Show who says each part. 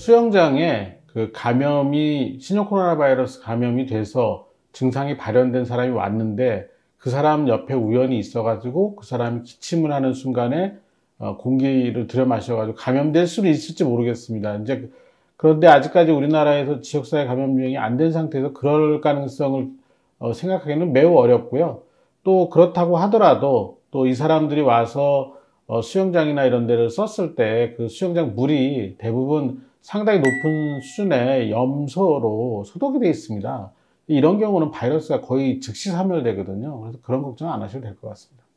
Speaker 1: 수영장에 그 감염이 신종 코로나 바이러스 감염이 돼서 증상이 발현된 사람이 왔는데 그 사람 옆에 우연히 있어가지고 그 사람이 기침을 하는 순간에 어, 공기를 들여 마셔가지고 감염될 수도 있을지 모르겠습니다. 이제 그런데 아직까지 우리나라에서 지역사회 감염 유행이 안 된 상태에서 그럴 가능성을 어, 생각하기는 매우 어렵고요. 또 그렇다고 하더라도 또 이 사람들이 와서 어, 수영장이나 이런 데를 썼을 때 그 수영장 물이 대부분 상당히 높은 수준의 염소로 소독이 되어 있습니다. 이런 경우는 바이러스가 거의 즉시 사멸되거든요. 그래서 그런 걱정 안 하셔도 될 것 같습니다.